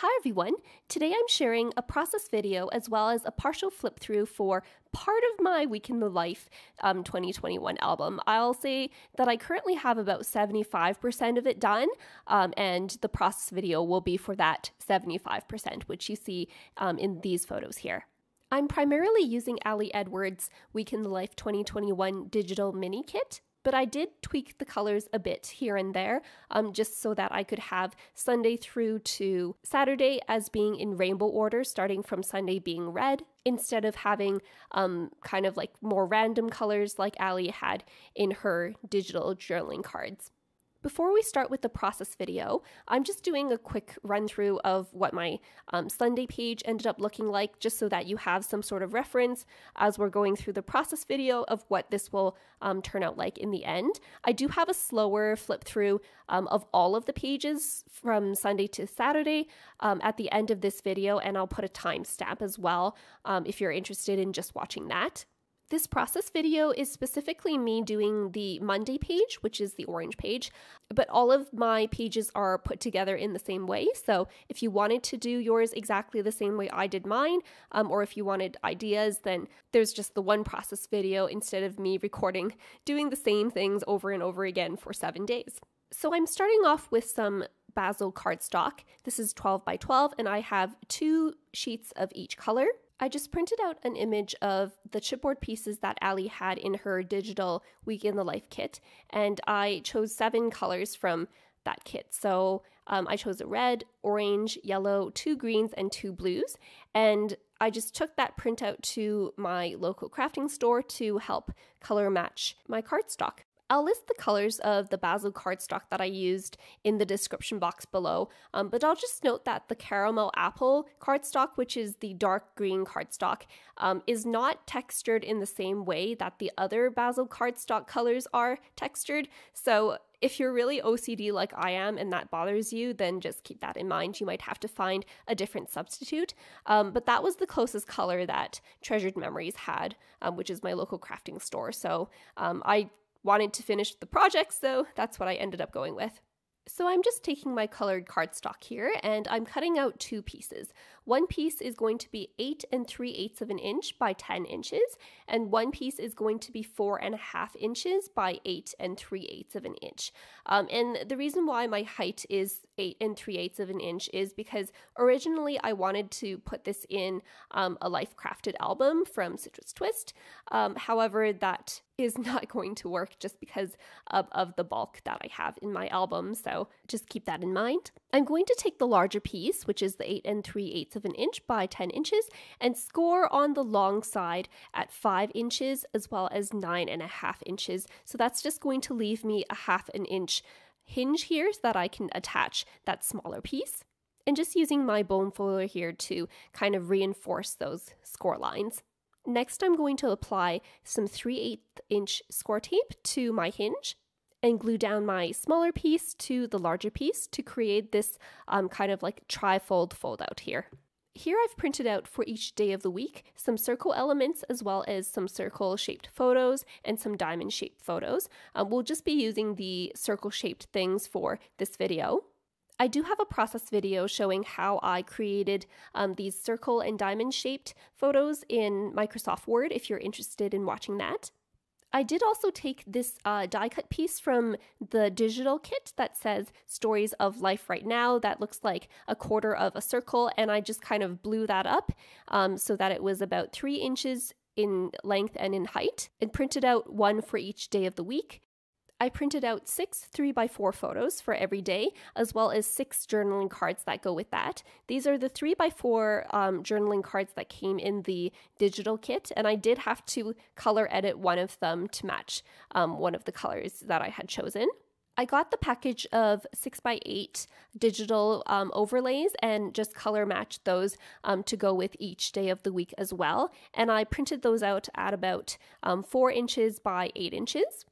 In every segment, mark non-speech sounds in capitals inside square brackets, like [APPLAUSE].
Hi everyone! Today I'm sharing a process video as well as a partial flip through for part of my Week in the Life um, 2021 album. I'll say that I currently have about 75% of it done, um, and the process video will be for that 75%, which you see um, in these photos here. I'm primarily using Ali Edwards' Week in the Life 2021 digital mini kit but I did tweak the colors a bit here and there um, just so that I could have Sunday through to Saturday as being in rainbow order, starting from Sunday being red instead of having um, kind of like more random colors like Ali had in her digital journaling cards. Before we start with the process video, I'm just doing a quick run through of what my um, Sunday page ended up looking like, just so that you have some sort of reference as we're going through the process video of what this will um, turn out like in the end. I do have a slower flip through um, of all of the pages from Sunday to Saturday um, at the end of this video, and I'll put a timestamp as well um, if you're interested in just watching that. This process video is specifically me doing the Monday page, which is the orange page, but all of my pages are put together in the same way. So if you wanted to do yours exactly the same way I did mine, um, or if you wanted ideas, then there's just the one process video instead of me recording doing the same things over and over again for seven days. So I'm starting off with some basil cardstock. This is 12 by 12, and I have two sheets of each color. I just printed out an image of the chipboard pieces that Ali had in her digital Week in the Life kit, and I chose seven colors from that kit. So um, I chose a red, orange, yellow, two greens, and two blues. And I just took that printout to my local crafting store to help color match my cardstock. I'll list the colors of the basil cardstock that I used in the description box below, um, but I'll just note that the caramel apple cardstock, which is the dark green cardstock, um, is not textured in the same way that the other basil cardstock colors are textured. So if you're really OCD like I am and that bothers you, then just keep that in mind. You might have to find a different substitute. Um, but that was the closest color that Treasured Memories had, um, which is my local crafting store. So um, I wanted to finish the project, so that's what I ended up going with. So I'm just taking my colored cardstock here and I'm cutting out two pieces. One piece is going to be 8 and 3 eighths of an inch by 10 inches, and one piece is going to be 4 and a half inches by 8 and 3 eighths of an inch. Um, and the reason why my height is 8 and 3 eighths of an inch is because originally I wanted to put this in um, a Life Crafted album from Citrus Twist. Um, however, that is not [LAUGHS] going to work just because of, of the bulk that I have in my album. So just keep that in mind. I'm going to take the larger piece, which is the 8 and 3 eighths of an inch by 10 inches, and score on the long side at 5 inches as well as 9 and a half inches. So that's just going to leave me a half an inch hinge here so that I can attach that smaller piece. And just using my bone folder here to kind of reinforce those score lines. Next, I'm going to apply some 3 8 inch score tape to my hinge and glue down my smaller piece to the larger piece to create this um, kind of like trifold fold out here. Here I've printed out for each day of the week some circle elements as well as some circle shaped photos and some diamond shaped photos. Um, we'll just be using the circle shaped things for this video. I do have a process video showing how I created um, these circle and diamond shaped photos in Microsoft Word if you're interested in watching that. I did also take this uh, die cut piece from the digital kit that says Stories of Life Right Now. That looks like a quarter of a circle, and I just kind of blew that up um, so that it was about three inches in length and in height and printed out one for each day of the week. I printed out six 3x4 photos for every day, as well as six journaling cards that go with that. These are the 3x4 um, journaling cards that came in the digital kit, and I did have to color edit one of them to match um, one of the colors that I had chosen. I got the package of 6x8 digital um, overlays and just color matched those um, to go with each day of the week as well. And I printed those out at about um, 4 inches by 8 inches.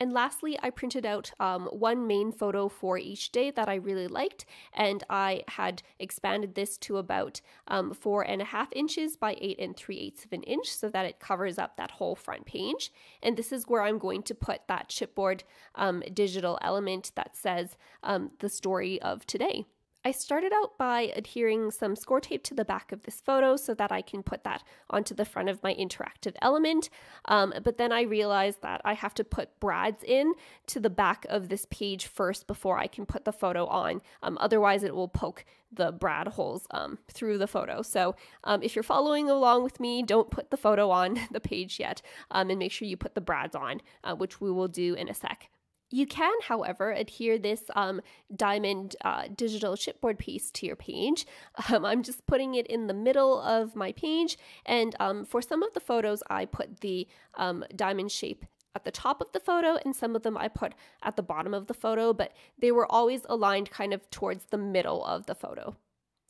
And lastly, I printed out um, one main photo for each day that I really liked, and I had expanded this to about um, four and a half inches by eight and three eighths of an inch so that it covers up that whole front page. And this is where I'm going to put that chipboard um, digital element that says um, the story of today. I started out by adhering some score tape to the back of this photo so that I can put that onto the front of my interactive element. Um, but then I realized that I have to put brads in to the back of this page first before I can put the photo on. Um, otherwise it will poke the brad holes um, through the photo. So um, if you're following along with me, don't put the photo on [LAUGHS] the page yet um, and make sure you put the brads on, uh, which we will do in a sec. You can, however, adhere this um, diamond uh, digital chipboard piece to your page. [LAUGHS] Um, I'm just putting it in the middle of my page, and um, for some of the photos, I put the um, diamond shape at the top of the photo, and some of them I put at the bottom of the photo, but they were always aligned kind of towards the middle of the photo.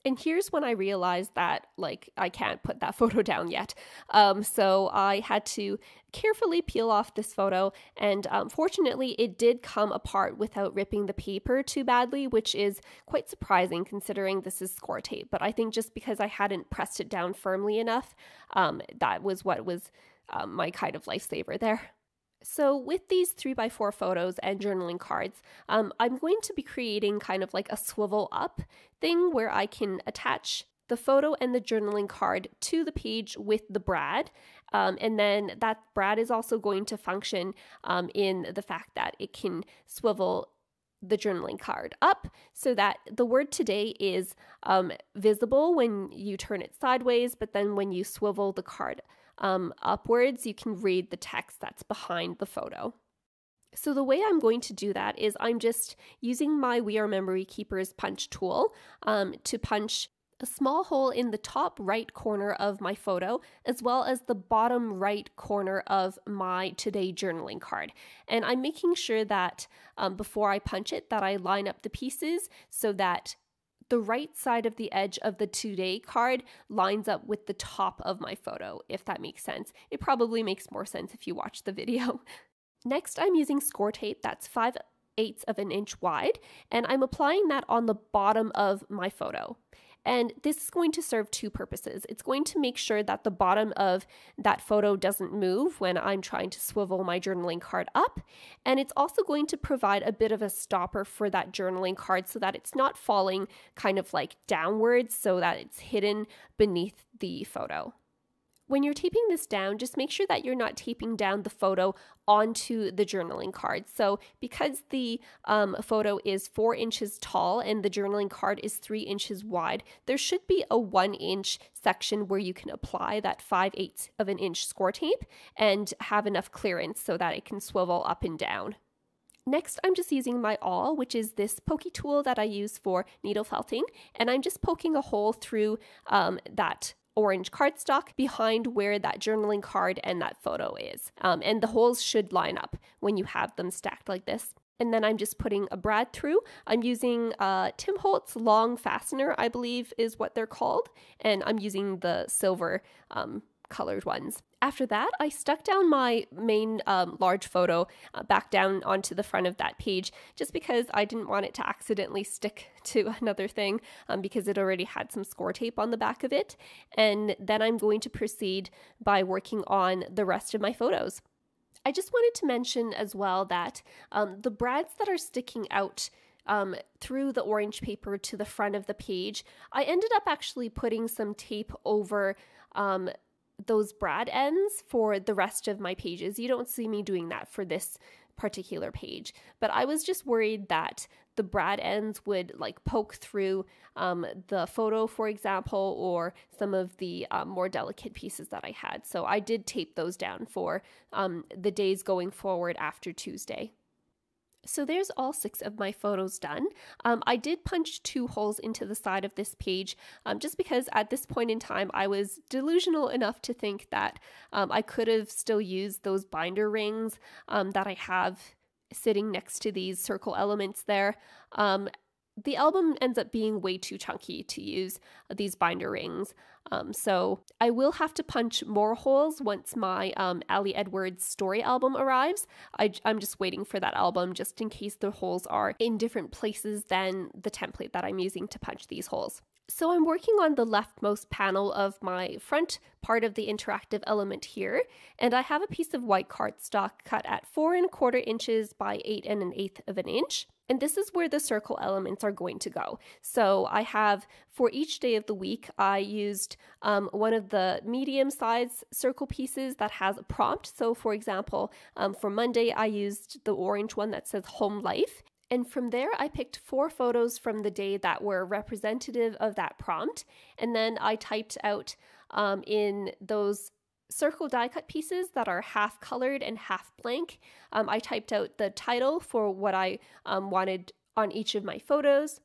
And here's when I realized that, like, I can't put that [LAUGHS] photo down yet. Um, so I had to carefully peel off this photo. And um, fortunately, it did come apart without ripping the paper too badly, which is quite surprising considering this is score tape. But I think just because I hadn't pressed it down firmly enough, um, that was what was um, my kind of lifesaver there. So, with these 3x4 photos and journaling cards, um, I'm going to be creating kind of like a swivel up thing where I can attach the photo and the journaling card to the page with the Brad. Um, and then that Brad is also going to function um, in the fact that it can swivel the journaling card up so that the word today is um, visible when you turn it sideways, but then when you swivel the card um, upwards, you can read the text that's behind the photo. So the way I'm going to do that is I'm just using my We Are Memory Keepers punch tool um, to punch a small hole in the top right corner of my photo, as well as the bottom right corner of my today journaling card. And I'm making sure that um, before I punch it, that I line up the pieces so that the right side of the edge of the today card lines up with the top of my photo, if that makes sense. It probably makes more sense if you watch the [LAUGHS] video. Next, I'm using score tape that's 5 eighths of an inch wide, and I'm applying that on the bottom of my photo. And this is going to serve two purposes. It's going to make sure that the bottom of that photo doesn't move when I'm trying to swivel my journaling card up. And it's also going to provide a bit of a stopper for that journaling card so that it's not falling kind of like downwards so that it's hidden beneath the photo. When you're taping this down, just make sure that you're not taping down the photo onto the journaling card. So because the um, photo is four inches tall and the journaling card is three inches wide, there should be a one inch section where you can apply that five eighths of an inch score tape and have enough clearance so that it can swivel up and down. Next, I'm just using my awl, which is this pokey tool that I use for needle felting, and I'm just poking a hole through um, that orange cardstock behind where that journaling card and that photo is. Um, and the holes should line up when you have them stacked like this. And then I'm just putting a brad through. I'm using uh, Tim Holtz long fastener, I believe is what they're called. And I'm using the silver um, colored ones. After that, I stuck down my main um, large photo uh, back down onto the front of that page just because I didn't want it to accidentally stick [LAUGHS] to another thing um, because it already had some score tape on the back of it. And then I'm going to proceed by working on the rest of my photos. I just wanted to mention as well that um, the brads that are sticking out um, through the orange paper to the front of the page, I ended up actually putting some tape over um, those brad ends for the rest of my pages. You don't see me doing that for this particular page, but I was just worried that the brad ends would like poke through um, the photo, for example, or some of the um, more delicate pieces that I had. So I did tape those down for um, the days going forward after Tuesday. So there's all six of my photos done. Um, I did punch two holes into the side of this page um, just because at this point in time I was delusional enough to think that um, I could have still used those binder rings um, that I have sitting next to these circle elements there. Um, the album ends up being way too chunky to use uh, these binder rings. Um, so I will have to punch more holes once my um, Ali Edwards story album arrives. I, am just waiting for that album just in case the holes are in different places than the template that I'm using to punch these holes. So I'm working on the leftmost panel of my front part of the interactive element here, and I have a piece of white cardstock cut at four and a quarter inches by eight and an eighth of an inch. And this is where the circle elements are going to go. So I have for each day of the week, I used um, one of the medium sized circle pieces that has a prompt. So, for example, um, for Monday, I used the orange one that says home life. And from there, I picked four photos from the day that were representative of that prompt. And then I typed out um, in those circle die cut pieces that are half colored and half blank. Um, I typed out the title for what I um, wanted on each of my photos.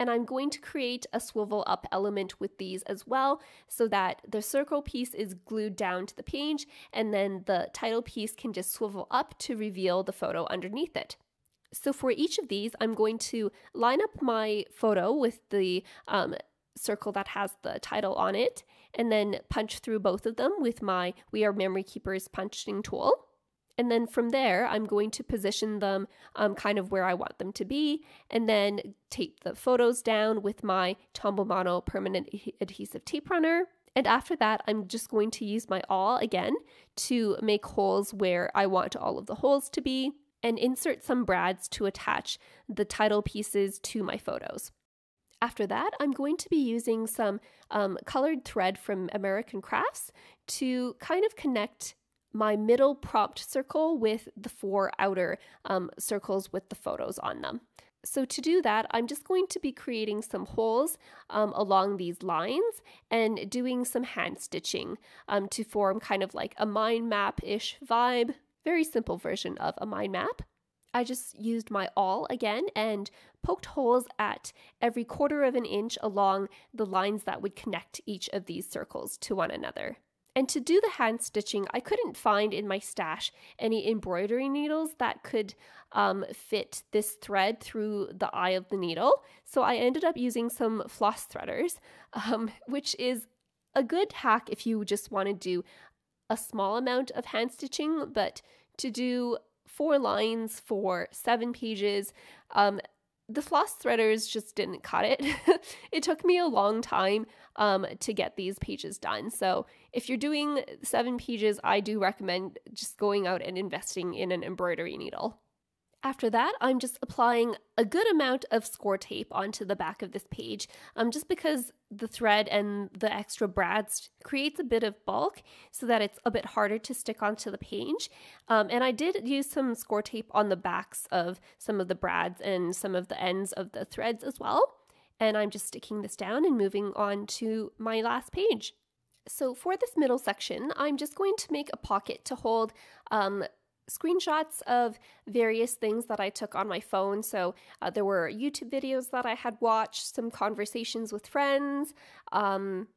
And I'm going to create a swivel up element with these as well so that the circle piece is glued down to the page and then the title piece can just swivel up to reveal the photo underneath it. So for each of these, I'm going to line up my photo with the um, circle that has the title on it and then punch through both of them with my We Are Memory Keepers punching tool. And then from there, I'm going to position them um, kind of where I want them to be, and then tape the photos down with my Mono permanent adhesive tape runner. And after that, I'm just going to use my awl again to make holes where I want all of the holes to be and insert some brads to attach the title pieces to my photos. After that, I'm going to be using some um, colored thread from American Crafts to kind of connect my middle prompt circle with the four outer um, circles with the photos on them. So to do that, I'm just going to be creating some holes um, along these lines and doing some hand stitching um, to form kind of like a mind map-ish vibe, very simple version of a mind map. I just used my awl again and poked holes at every quarter of an inch along the lines that would connect each of these circles to one another. And to do the hand stitching, I couldn't find in my stash any embroidery needles that could um, fit this thread through the eye of the needle. So I ended up using some floss threaders, um, [LAUGHS] which is a good hack if you just want to do a small amount of hand stitching, but to do four lines for seven pages. Um, the floss threaders just didn't cut it. [LAUGHS] it took me a long time um, to get these pages done. So, if you're doing seven pages, I do recommend just going out and investing in an embroidery needle. After that, I'm just applying a good amount of score tape onto the back of this page, um, just because the thread and the extra brads creates a bit of bulk so that it's a bit harder to stick onto the page. Um, and I did use some score tape on the backs of some of the brads and some of the ends of the threads as well. And I'm just sticking this down and moving on to my last page. So for this middle section, I'm just going to make a pocket to hold um, screenshots of various things that I took on my phone. So uh, there were YouTube videos that I had watched, some conversations with friends, um,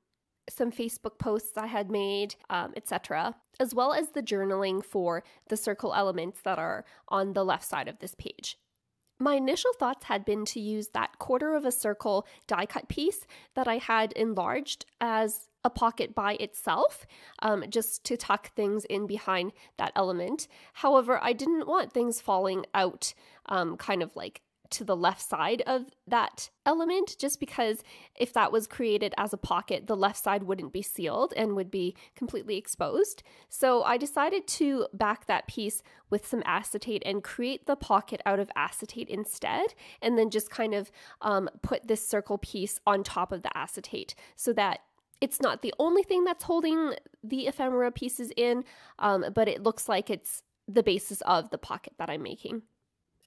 some Facebook posts I had made, um, etc., as well as the journaling for the circle elements that are on the left side of this page. My initial thoughts had been to use that quarter of a circle die cut piece that I had enlarged as a pocket by itself, um, just to tuck things in behind that element. However, I didn't want things falling out, um, kind of like to the left side of that element just because if that was created as a pocket, the left side wouldn't be sealed and would be completely exposed. So I decided to back that piece with some acetate and create the pocket out of acetate instead, and then just kind of um, put this circle piece on top of the acetate so that it's not the only thing that's holding the ephemera pieces in, um, but it looks like it's the basis of the pocket that I'm making.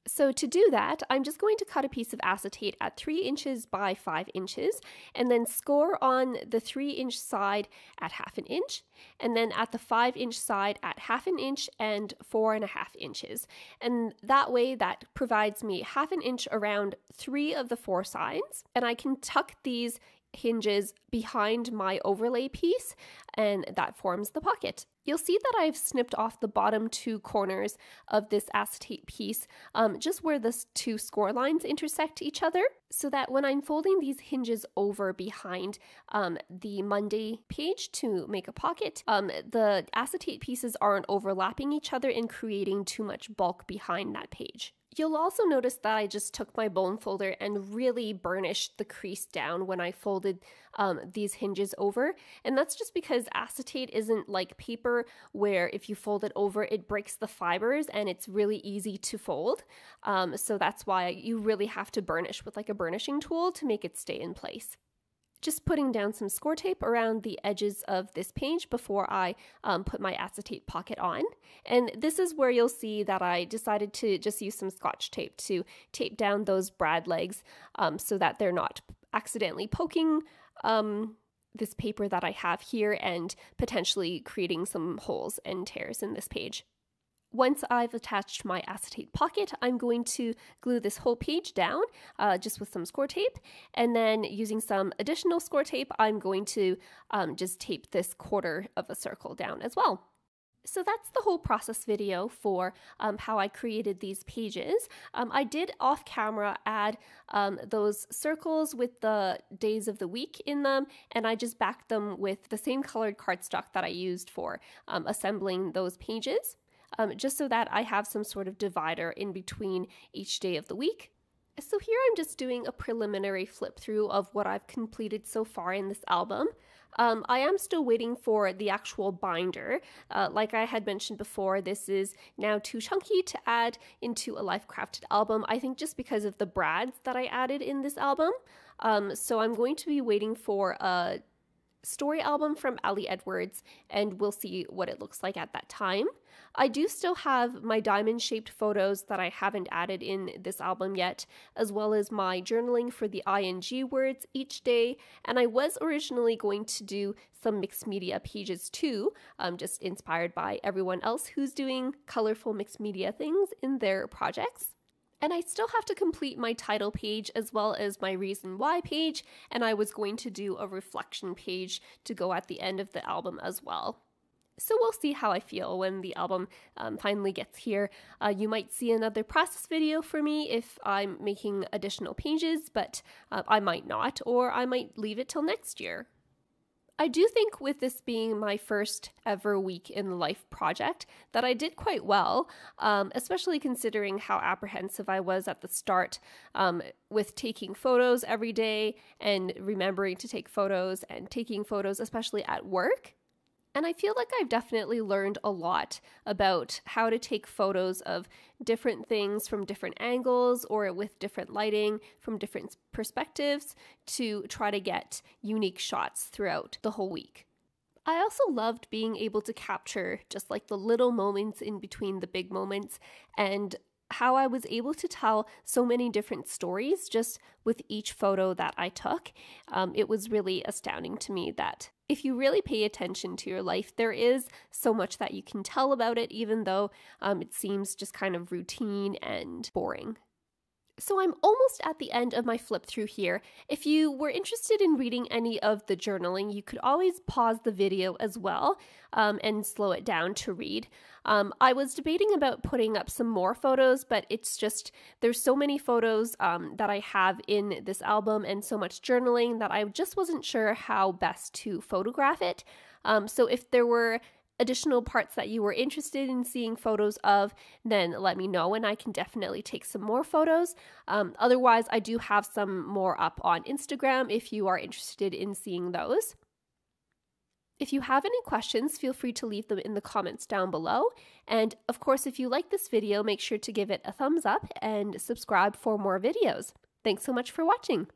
So to do that, I'm just going to cut a piece of acetate at 3 inches by 5 inches and then score on the 3 inch side at half an inch and then at the 5 inch side at half an inch and 4.5 inches. And that way that provides me half an inch around 3 of the 4 sides and I can tuck these hinges behind my overlay piece and that forms the pocket. You'll see that I've snipped off the bottom two corners of this acetate piece, um, just where the two score lines intersect each other, so that when I'm folding these hinges over behind um, the Monday page to make a pocket, um, the acetate pieces aren't overlapping each other and creating too much bulk behind that page. You'll also notice that I just took my bone folder and really burnished the crease down when I folded um, these hinges over. And that's just because acetate isn't like paper where if you fold it over, it breaks the fibers and it's really easy to fold. Um, so that's why you really have to burnish with like a burnishing tool to make it stay in place just putting down some score tape around the edges of this page before I um, put my acetate pocket on. And this is where you'll see that I decided to just use some scotch tape to tape down those brad legs um, so that they're not accidentally poking um, this paper that I have here and potentially creating some holes and tears in this page once I've attached my acetate pocket, I'm going to glue this whole page down uh, just with some score tape. And then using some additional score tape, I'm going to um, just tape this quarter of a circle down as well. So that's the whole process video for um, how I created these pages. Um, I did off camera add um, those circles with the days of the week in them, and I just backed them with the same colored cardstock that I used for um, assembling those pages um, just so that I have some sort of divider in between each day of the week. So here I'm just doing a preliminary flip through of what I've completed so far in this album. Um, I am still waiting for the actual binder. Uh, like I had mentioned before, this is now too chunky to add into a life crafted album, I think just because of the brads that I added in this album. Um, so I'm going to be waiting for a story album from Ali Edwards, and we'll see what it looks like at that time. I do still have my diamond shaped photos that I haven't added in this album yet, as well as my journaling for the ing words each day. And I was originally going to do some mixed media pages too, um, just inspired by everyone else who's doing colorful mixed media things in their projects. And I still have to complete my title page as well as my reason why page, and I was going to do a reflection page to go at the end of the album as well. So we'll see how I feel when the album um, finally gets here. Uh, you might see another process video for me if I'm making additional pages, but uh, I might not, or I might leave it till next year. I do think with this being my first ever Week in Life project that I did quite well, um, especially considering how apprehensive I was at the start um, with taking photos every day and remembering to take photos and taking photos, especially at work. And I feel like I've definitely learned a lot about how to take photos of different things from different angles or with different lighting from different perspectives to try to get unique shots throughout the whole week. I also loved being able to capture just like the little moments in between the big moments and how I was able to tell so many different stories just with each photo that I took. Um, it was really astounding to me that if you really pay attention to your life, there is so much that you can tell about it, even though um, it seems just kind of routine and boring. So I'm almost at the end of my flip through here. If you were interested in reading any of the journaling, you could always pause the video as well um, and slow it down to read. Um, I was debating about putting up some more photos, but it's just there's so many photos um, that I have in this album and so much journaling that I just wasn't sure how best to photograph it. Um, so if there were additional parts that you were interested in seeing photos of, then let me know and I can definitely take some more photos. Um, otherwise, I do have some more up on Instagram if you are interested in seeing those. If you have any questions, feel free to leave them in the comments down below. And of course, if you like this video, make sure to give it a thumbs up and subscribe for more videos. Thanks so much for watching.